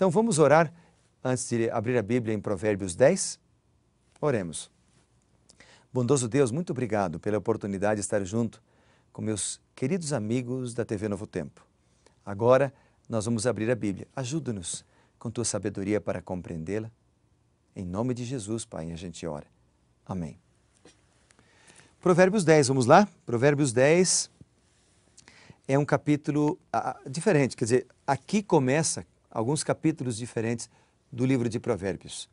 Então vamos orar antes de abrir a Bíblia em Provérbios 10. Oremos. Bondoso Deus, muito obrigado pela oportunidade de estar junto com meus queridos amigos da TV Novo Tempo. Agora nós vamos abrir a Bíblia. Ajuda-nos com tua sabedoria para compreendê-la. Em nome de Jesus, Pai, a gente ora. Amém. Provérbios 10, vamos lá? Provérbios 10 é um capítulo ah, ah, diferente, quer dizer, aqui começa alguns capítulos diferentes do livro de Provérbios.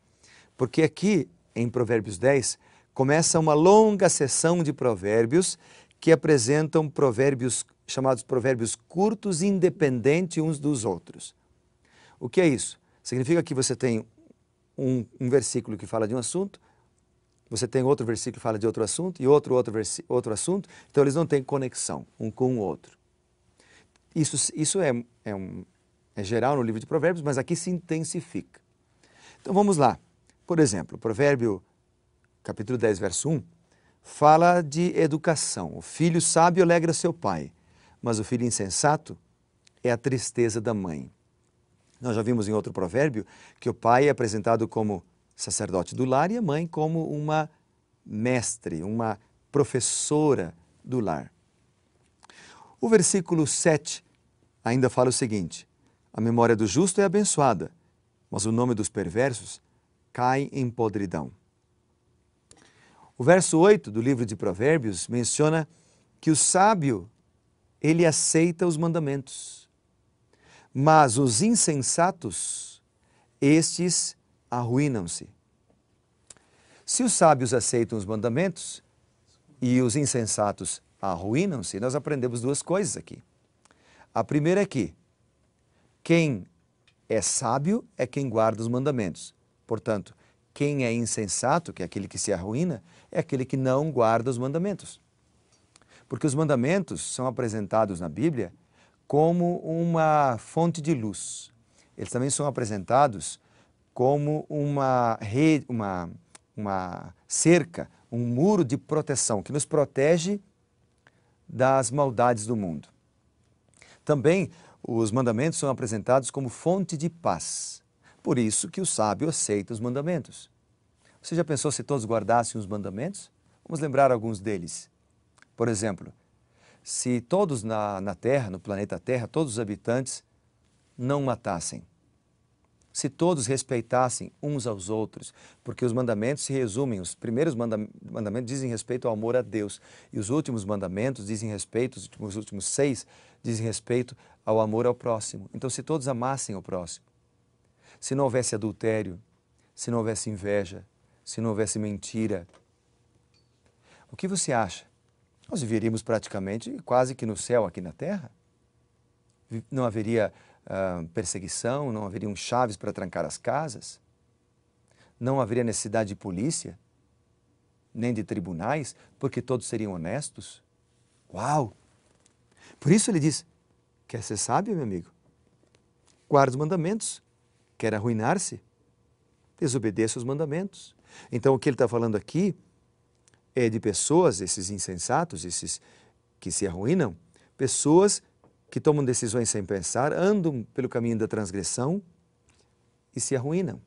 Porque aqui, em Provérbios 10, começa uma longa sessão de provérbios que apresentam provérbios chamados provérbios curtos, independentes uns dos outros. O que é isso? Significa que você tem um, um, versículo que fala de um assunto, você tem outro versículo que fala de outro assunto e outro outro, outro assunto, então eles não têm conexão um com o outro. Isso, isso é, é, um, é geral no livro de Provérbios, mas aqui se intensifica. Então vamos lá. Por exemplo, Provérbio capítulo 10, verso 1, fala de educação. O filho sábio alegra seu pai, mas o filho insensato é a tristeza da mãe. Nós já vimos em outro provérbio que o pai é apresentado como sacerdote do lar e a mãe como uma mestre, uma professora do lar. O versículo 7 ainda fala o seguinte: a memória do justo é abençoada, mas o nome dos perversos cai em podridão. O verso 8 do livro de Provérbios menciona que o sábio, ele aceita os mandamentos, mas os insensatos, estes arruinam-se. Se os sábios aceitam os mandamentos e os insensatos arruinam-se, nós aprendemos duas coisas aqui. A primeira é que quem é sábio é quem guarda os mandamentos. Portanto, quem é insensato, que é aquele que se arruína, é aquele que não guarda os mandamentos. Porque os mandamentos são apresentados na Bíblia como uma fonte de luz. Eles também são apresentados como uma rede, uma, uma cerca, um muro de proteção que nos protege das maldades do mundo. Também os mandamentos são apresentados como fonte de paz. Por isso que o sábio aceita os mandamentos. Você já pensou se todos guardassem os mandamentos? Vamos lembrar alguns deles. Por exemplo, se todos na, na Terra, no planeta Terra, todos os habitantes não matassem, se todos respeitassem uns aos outros, porque os mandamentos se resumem, os primeiros mandamentos dizem respeito ao amor a Deus, e os últimos mandamentos dizem respeito, os últimos, os últimos seis, diz respeito ao amor ao próximo. Então, se todos amassem o próximo, se não houvesse adultério, se não houvesse inveja, se não houvesse mentira, o que você acha? Nós viveríamos praticamente quase que no céu aqui na terra. Não haveria ah, perseguição, não haveriam chaves para trancar as casas, não haveria necessidade de polícia, nem de tribunais, porque todos seriam honestos. Uau! Por isso ele diz: quer ser sábio, meu amigo? Guarda os mandamentos. Quer arruinar-se? Desobedeça os mandamentos. Então o que ele está falando aqui é de pessoas, esses insensatos, esses que se arruinam, pessoas que tomam decisões sem pensar, andam pelo caminho da transgressão e se arruinam.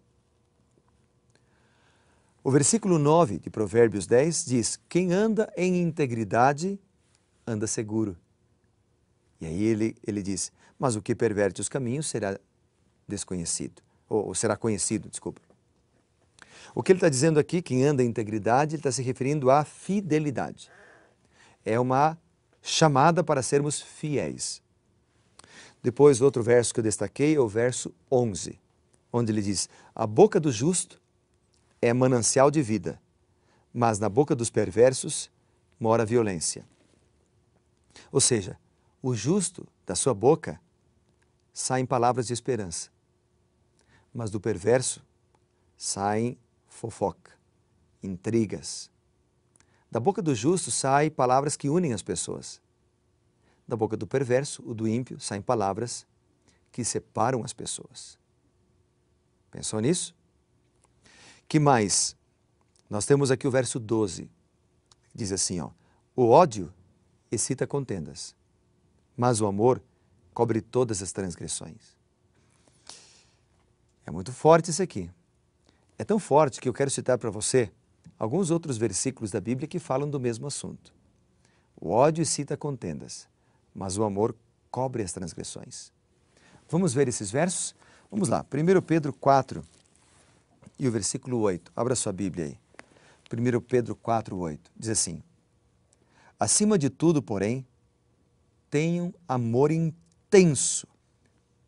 O versículo 9 de Provérbios 10 diz: Quem anda em integridade, anda seguro. E aí ele, ele diz: Mas o que perverte os caminhos será desconhecido, ou, ou será conhecido, desculpa. O que ele está dizendo aqui, quem anda em integridade, ele está se referindo à fidelidade. É uma chamada para sermos fiéis. Depois, outro verso que eu destaquei é o verso 11, onde ele diz: A boca do justo é manancial de vida, mas na boca dos perversos mora violência. Ou seja, o justo, da sua boca, saem palavras de esperança, mas do perverso saem fofoca, intrigas. Da boca do justo saem palavras que unem as pessoas. Da boca do perverso, o do ímpio, saem palavras que separam as pessoas. Pensou nisso? Que mais? Nós temos aqui o verso 12. Diz assim, ó: O ódio excita contendas, mas o amor cobre todas as transgressões. É muito forte isso aqui. É tão forte que eu quero citar para você alguns outros versículos da Bíblia que falam do mesmo assunto. O ódio cita contendas, mas o amor cobre as transgressões. Vamos ver esses versos? Vamos lá. 1 Pedro 4 e o versículo 8. Abra sua Bíblia aí. 1 Pedro 4, 8. Diz assim: Acima de tudo, porém, tenham amor intenso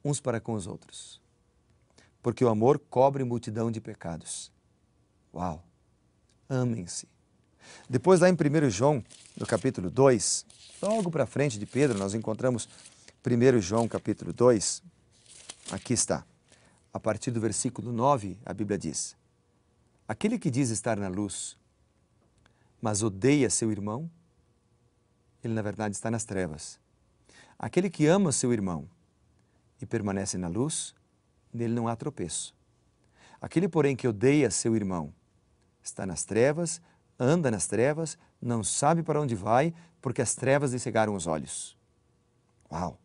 uns para com os outros, porque o amor cobre multidão de pecados. Uau! Amem-se. Depois, lá em 1 João, no capítulo 2, logo para frente de Pedro, nós encontramos 1 João, capítulo 2. Aqui está. A partir do versículo 9, a Bíblia diz: Aquele que diz estar na luz, mas odeia seu irmão, ele na verdade está nas trevas. Aquele que ama seu irmão e permanece na luz, nele não há tropeço. Aquele, porém, que odeia seu irmão, está nas trevas, anda nas trevas, não sabe para onde vai, porque as trevas lhe cegaram os olhos. Uau!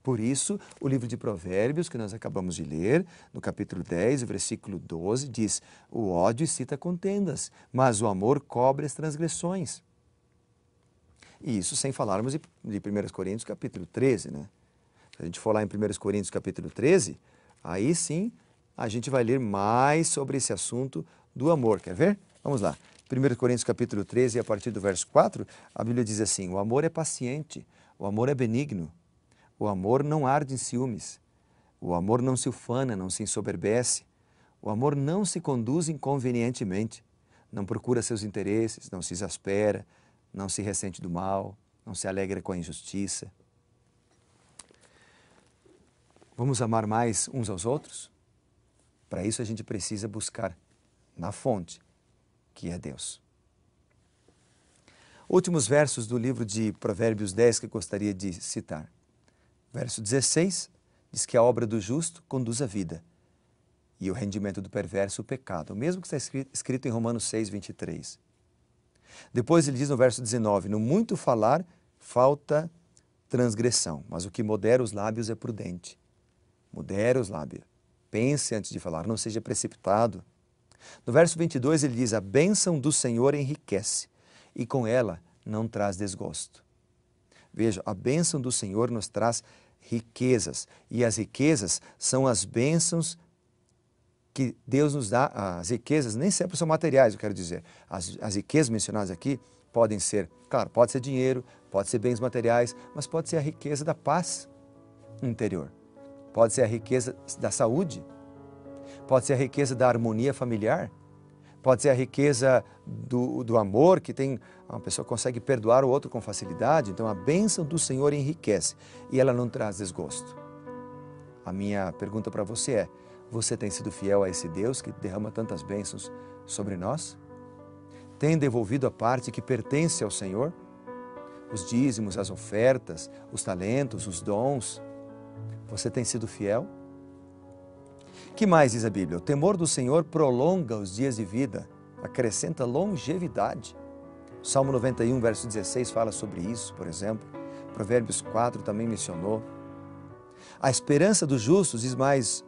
Por isso, o livro de Provérbios, que nós acabamos de ler, no capítulo 10, versículo 12, diz: O ódio excita contendas, mas o amor cobre as transgressões. E isso sem falarmos de, de 1 Coríntios capítulo 13, né? Se a gente for lá em 1 Coríntios capítulo 13, aí sim a gente vai ler mais sobre esse assunto do amor. Quer ver? Vamos lá. 1 Coríntios capítulo 13, a partir do verso 4, a Bíblia diz assim: O amor é paciente, o amor é benigno, o amor não arde em ciúmes, o amor não se ufana, não se ensoberbece, o amor não se conduz inconvenientemente, não procura seus interesses, não se exaspera, não se ressente do mal, não se alegra com a injustiça. Vamos amar mais uns aos outros? Para isso a gente precisa buscar na fonte, que é Deus. Últimos versos do livro de Provérbios 10 que gostaria de citar. Verso 16 diz que a obra do justo conduz à vida e o rendimento do perverso o pecado, o mesmo que está escrito em Romanos 6, 23. Depois ele diz no verso 19: No muito falar falta transgressão, mas o que modera os lábios é prudente. Modera os lábios. Pense antes de falar, não seja precipitado. No verso 22 ele diz: A bênção do Senhor enriquece, e com ela não traz desgosto. Veja, a bênção do Senhor nos traz riquezas, e as riquezas são as bênçãos que Deus nos dá, as riquezas nem sempre são materiais, eu quero dizer. As, as riquezas mencionadas aqui podem ser, claro, pode ser dinheiro, pode ser bens materiais, mas pode ser a riqueza da paz interior, pode ser a riqueza da saúde, pode ser a riqueza da harmonia familiar, pode ser a riqueza do, do amor, que tem uma pessoa consegue perdoar o outro com facilidade. Então a bênção do Senhor enriquece e ela não traz desgosto. A minha pergunta para você é: você tem sido fiel a esse Deus que derrama tantas bênçãos sobre nós? Tem devolvido a parte que pertence ao Senhor? Os dízimos, as ofertas, os talentos, os dons. Você tem sido fiel? Que mais diz a Bíblia? O temor do Senhor prolonga os dias de vida, acrescenta longevidade. Salmo 91, verso 16 fala sobre isso, por exemplo. Provérbios 4 também mencionou. A esperança dos justos, diz mais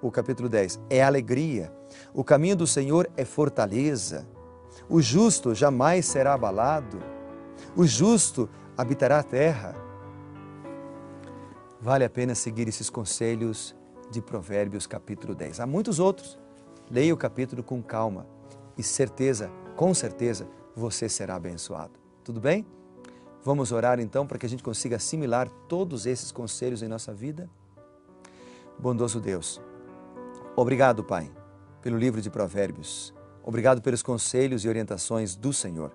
o capítulo 10, é alegria. O caminho do Senhor é fortaleza. O justo jamais será abalado. O justo habitará a terra. Vale a pena seguir esses conselhos de Provérbios capítulo 10. Há muitos outros. Leia o capítulo com calma e certeza, com certeza, você será abençoado. Tudo bem? Vamos orar então para que a gente consiga assimilar todos esses conselhos em nossa vida? Bondoso Deus, Obrigado, Pai, pelo livro de Provérbios. Obrigado pelos conselhos e orientações do Senhor.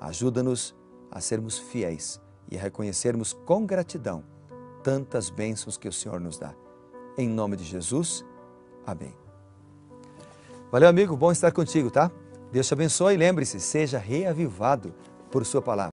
Ajuda-nos a sermos fiéis e a reconhecermos com gratidão tantas bênçãos que o Senhor nos dá. Em nome de Jesus, amém. Valeu, amigo, bom estar contigo, tá? Deus te abençoe e lembre-se, seja reavivado por Sua palavra.